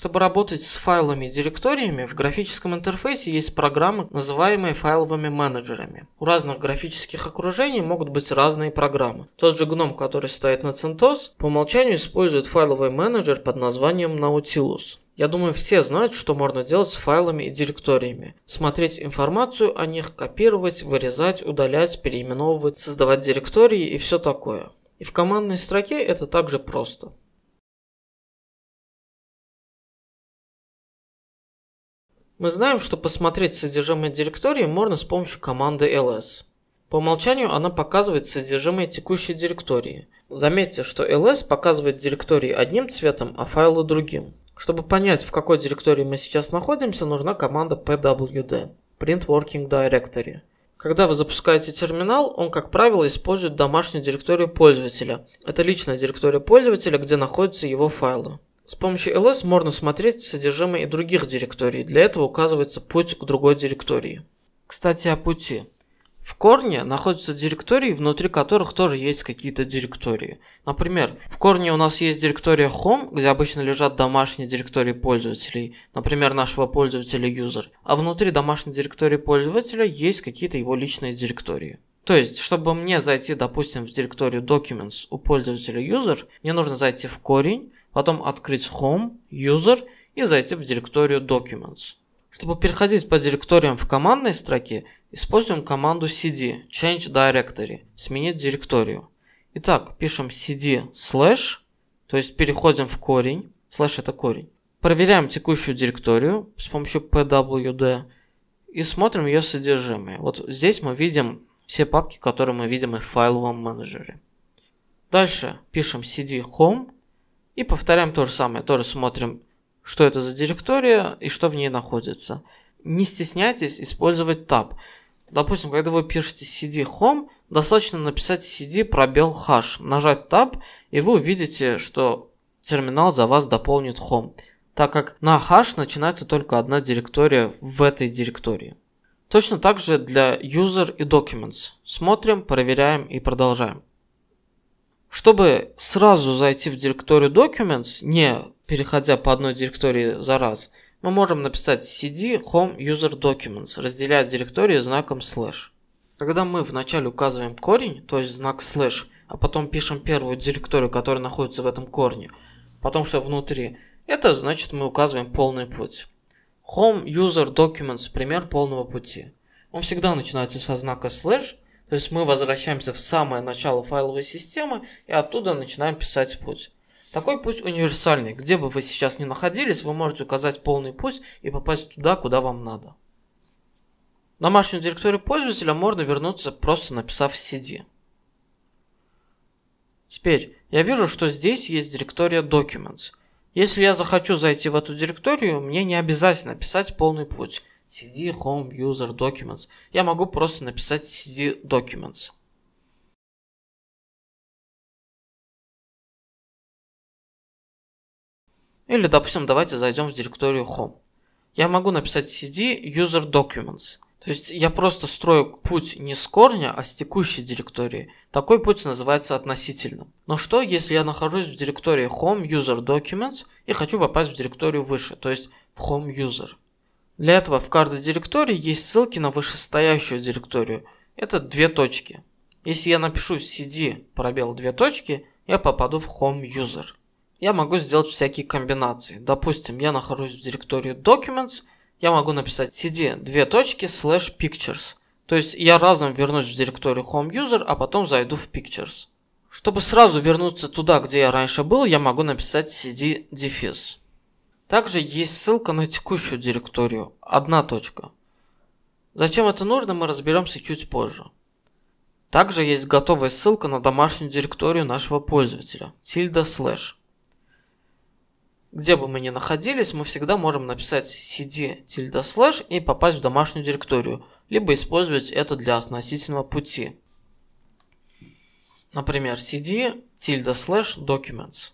Чтобы работать с файлами и директориями, в графическом интерфейсе есть программы, называемые файловыми менеджерами. У разных графических окружений могут быть разные программы. Тот же гном, который стоит на CentOS, по умолчанию использует файловый менеджер под названием Nautilus. Я думаю, все знают, что можно делать с файлами и директориями. Смотреть информацию о них, копировать, вырезать, удалять, переименовывать, создавать директории и все такое. И в командной строке это также просто. Мы знаем, что посмотреть содержимое директории можно с помощью команды ls. По умолчанию она показывает содержимое текущей директории. Заметьте, что ls показывает директории одним цветом, а файлы другим. Чтобы понять, в какой директории мы сейчас находимся, нужна команда pwd – Print Working Directory. Когда вы запускаете терминал, он, как правило, использует домашнюю директорию пользователя. Это личная директория пользователя, где находятся его файлы. С помощью ls можно смотреть содержимое и других директорий. Для этого указывается путь к другой директории. Кстати, о пути. В корне находятся директории, внутри которых тоже есть какие-то директории. Например, в корне у нас есть директория home, где обычно лежат домашние директории пользователей, например, нашего пользователя user, а внутри домашней директории пользователя есть какие-то его личные директории. То есть, чтобы мне зайти, допустим, в директорию documents у пользователя user, мне нужно зайти в корень, потом открыть Home, User и зайти в директорию Documents. Чтобы переходить по директориям в командной строке, используем команду cd change directory, сменить директорию. Итак, пишем cd slash, то есть переходим в корень, слэш это корень. Проверяем текущую директорию с помощью pwd и смотрим ее содержимое. Вот здесь мы видим все папки, которые мы видим и в файловом менеджере. Дальше пишем cd home, и повторяем то же самое, тоже смотрим, что это за директория и что в ней находится. Не стесняйтесь использовать TAB. Допустим, когда вы пишете cd home, достаточно написать cd пробел hash, нажать tab, и вы увидите, что терминал за вас дополнит home, так как на hash начинается только одна директория в этой директории. Точно так же для user и documents. Смотрим, проверяем и продолжаем. Чтобы сразу зайти в директорию Documents, не переходя по одной директории за раз, мы можем написать cd home user documents, разделяя директории знаком слэш. Когда мы вначале указываем корень, то есть знак слэш, а потом пишем первую директорию, которая находится в этом корне, потом что внутри, это значит мы указываем полный путь. Home user documents – пример полного пути. Он всегда начинается со знака слэш – то есть мы возвращаемся в самое начало файловой системы и оттуда начинаем писать путь. Такой путь универсальный. Где бы вы сейчас ни находились, вы можете указать полный путь и попасть туда, куда вам надо. На домашнюю директорию пользователя можно вернуться, просто написав cd. Теперь я вижу, что здесь есть директория Documents. Если я захочу зайти в эту директорию, мне не обязательно писать полный путь cd home user documents. Я могу просто написать cd documents. Или, допустим, давайте зайдем в директорию home. Я могу написать cd user documents. То есть я просто строю путь не с корня, а с текущей директории. Такой путь называется относительным. Но что, если я нахожусь в директории home user documents и хочу попасть в директорию выше, то есть в home user? Для этого в каждой директории есть ссылки на вышестоящую директорию. Это две точки. Если я напишу cd пробел две точки, я попаду в home user. Я могу сделать всякие комбинации. Допустим, я нахожусь в директории documents, я могу написать cd две точки slash pictures. То есть я разом вернусь в директорию home user, а потом зайду в pictures. Чтобы сразу вернуться туда, где я раньше был, я могу написать cd дефис. Также есть ссылка на текущую директорию, одна точка. Зачем это нужно, мы разберемся чуть позже. Также есть готовая ссылка на домашнюю директорию нашего пользователя, tilda slash. Где бы мы ни находились, мы всегда можем написать cd tilda slash и попасть в домашнюю директорию, либо использовать это для относительного пути. Например, cd tilda slash documents.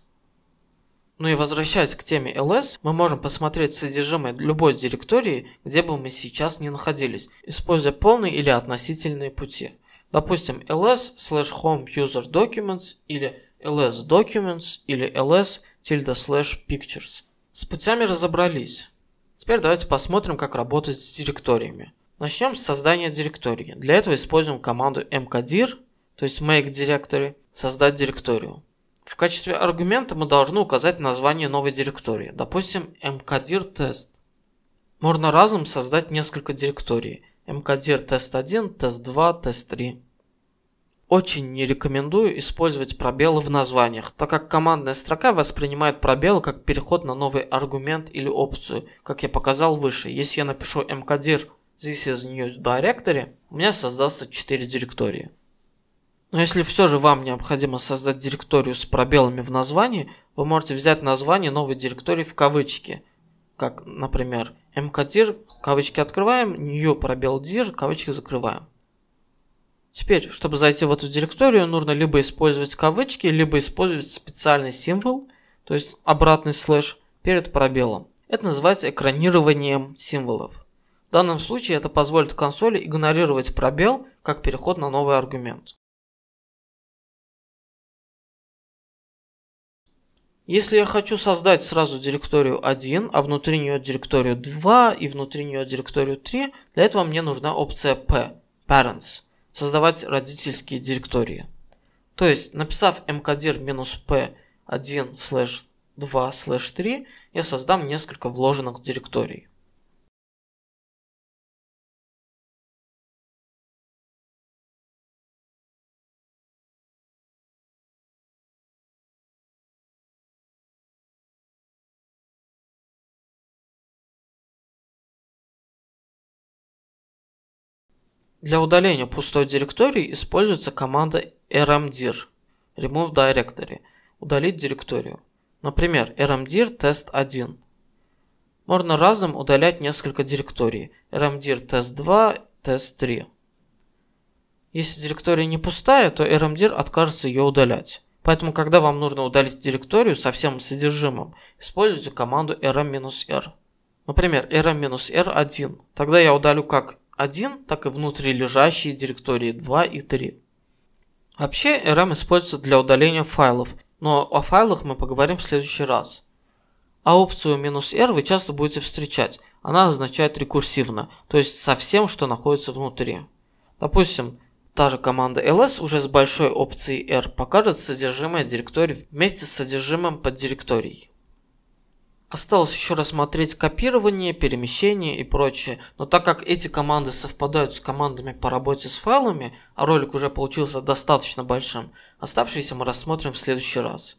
Ну и возвращаясь к теме ls, мы можем посмотреть содержимое любой директории, где бы мы сейчас ни находились, используя полные или относительные пути. Допустим, ls slash home user documents или ls documents или ls tilde slash pictures. С путями разобрались. Теперь давайте посмотрим, как работать с директориями. Начнем с создания директории. Для этого используем команду mkdir, то есть make directory, создать директорию. В качестве аргумента мы должны указать название новой директории, допустим, mkdir test. Можно разом создать несколько директорий, mkdir test 1, test 2, test 3. Очень не рекомендую использовать пробелы в названиях, так как командная строка воспринимает пробел как переход на новый аргумент или опцию, как я показал выше. Если я напишу mkdir this is new directory, у меня создастся 4 директории. Но если все же вам необходимо создать директорию с пробелами в названии, вы можете взять название новой директории в кавычки. Как, например, mkdir, кавычки открываем, new пробел dir, кавычки закрываем. Теперь, чтобы зайти в эту директорию, нужно либо использовать кавычки, либо использовать специальный символ, то есть обратный слэш, перед пробелом. Это называется экранированием символов. В данном случае это позволит консоли игнорировать пробел как переход на новый аргумент. Если я хочу создать сразу директорию 1, а внутри нее директорию 2 и внутри нее директорию 3, для этого мне нужна опция P, Parents, создавать родительские директории. То есть, написав mkdir p1 slash 2 slash 3, я создам несколько вложенных директорий. Для удаления пустой директории используется команда rmdir remove directory, удалить директорию. Например, rmdir test1. Можно разом удалять несколько директорий, rmdir test2, test3. Если директория не пустая, то rmdir откажется ее удалять. Поэтому, когда вам нужно удалить директорию со всем содержимым, используйте команду rm-r. Например, rm-r1. Тогда я удалю как 1, так и внутри лежащие директории 2 и 3. Вообще RM используется для удаления файлов, но о файлах мы поговорим в следующий раз. А опцию "-r вы часто будете встречать, она означает рекурсивно, то есть со всем, что находится внутри. Допустим, та же команда ls уже с большой опцией r покажет содержимое директории вместе с содержимым поддиректорий. Осталось еще рассмотреть копирование, перемещение и прочее, но так как эти команды совпадают с командами по работе с файлами, а ролик уже получился достаточно большим, оставшиеся мы рассмотрим в следующий раз.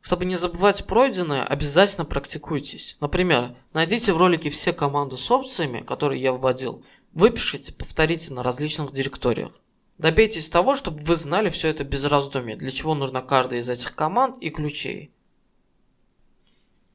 Чтобы не забывать пройденное, обязательно практикуйтесь. Например, найдите в ролике все команды с опциями, которые я вводил, выпишите, повторите на различных директориях. Добейтесь того, чтобы вы знали все это без раздумий, для чего нужна каждая из этих команд и ключей.